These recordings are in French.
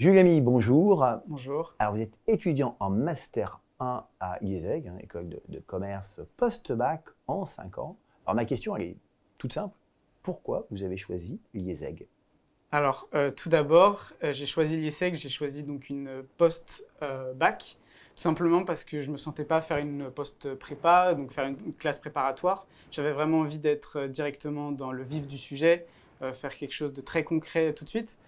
Julie bonjour. Bonjour. Alors, vous êtes étudiant en Master 1 à IESEG, hein, école de, commerce post-bac en 5 ans. Alors, ma question, est toute simple. Pourquoi vous avez choisi l'ISEG Alors, euh, tout d'abord, euh, j'ai choisi l'ISEG, j'ai choisi donc une post-bac, tout simplement parce que je ne me sentais pas faire une post-prépa, donc faire une classe préparatoire. J'avais vraiment envie d'être euh, directement dans le vif du sujet, faire quelque chose de très concret tout de suite.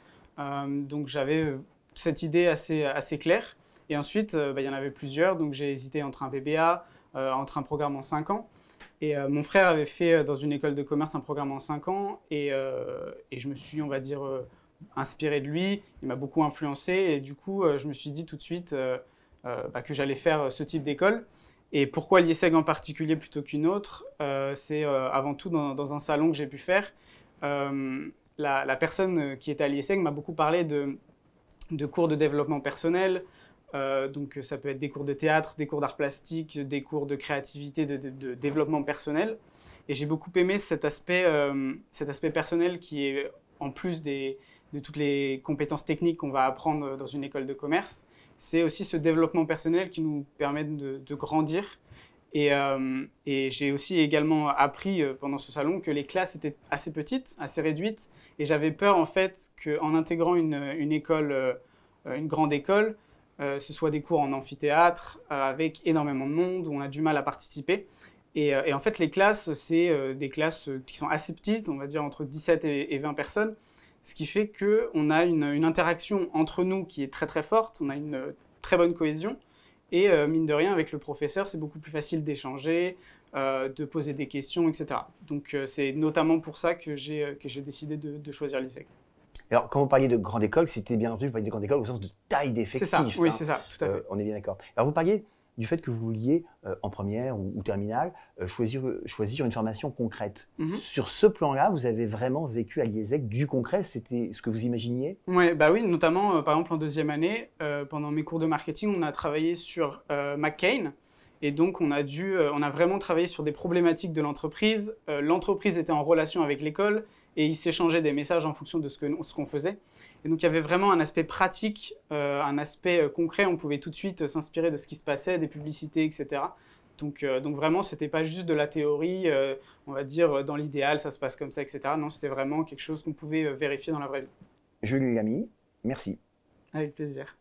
Euh, donc j'avais euh, cette idée assez, assez claire. Et ensuite, euh, bah, il y en avait plusieurs. Donc j'ai hésité entre un VBA, entre un programme en 5 ans. Et mon frère avait fait dans une école de commerce un programme en 5 ans et, et, je me suis, on va dire, inspiré de lui. Il m'a beaucoup influencé et du coup, je me suis dit tout de suite bah, que j'allais faire ce type d'école. Et pourquoi l'ISSEG en particulier plutôt qu'une autre C'est avant tout dans, dans, un salon que j'ai pu faire la, personne euh, qui est à l'IESEG m'a beaucoup parlé de, cours de développement personnel. Euh, donc ça peut être des cours de théâtre, des cours d'art plastique, des cours de créativité, de, développement personnel. Et j'ai beaucoup aimé cet aspect, euh, personnel qui est en plus de toutes les compétences techniques qu'on va apprendre dans une école de commerce. C'est aussi ce développement personnel qui nous permet de grandir euh, et, j'ai aussi également appris euh, pendant ce salon que les classes étaient assez petites, assez réduites, et j'avais peur en fait qu'en intégrant une, école, euh, une grande école, ce soit des cours en amphithéâtre avec énormément de monde où on a du mal à participer. Et, en fait, les classes, c'est des classes qui sont assez petites, on va dire entre 17 et, 20 personnes, ce qui fait qu'on a une, interaction entre nous qui est très très forte, on a une très bonne cohésion. Et euh, mine de rien, avec le professeur, c'est beaucoup plus facile d'échanger, euh, de poser des questions, etc. Donc euh, c'est notamment pour ça que j'ai décidé de, choisir l'ISEC. Alors, quand vous parliez de grande école, c'était bien entendu, vous parliez de grande école au sens de taille d'effectif. C'est ça, oui, hein. c'est ça, tout à fait. on est bien d'accord. Alors, vous parliez du fait que vous vouliez, euh, en première ou, terminale, euh, choisir, choisir une formation concrète. Mhm. Sur ce plan-là, vous avez vraiment vécu à l'IESEC du concret, c'était ce que vous imaginiez bah Oui, notamment, euh, par exemple, en deuxième année, pendant mes cours de marketing, on a travaillé sur McCain, et donc, on a, dû, euh, on a vraiment travaillé sur des problématiques de l'entreprise. Euh, l'entreprise était en relation avec l'école et ils s'échangeaient des messages en fonction de ce qu'on faisait. Et donc, il y avait vraiment un aspect pratique, euh, un aspect concret. On pouvait tout de suite s'inspirer de ce qui se passait, des publicités, etc. Donc, vraiment, ce n'était pas juste de la théorie, on va dire dans l'idéal, ça se passe comme ça, etc. Non, c'était vraiment quelque chose qu'on pouvait vérifier dans la vraie vie. Julien Lamy, merci. Avec plaisir.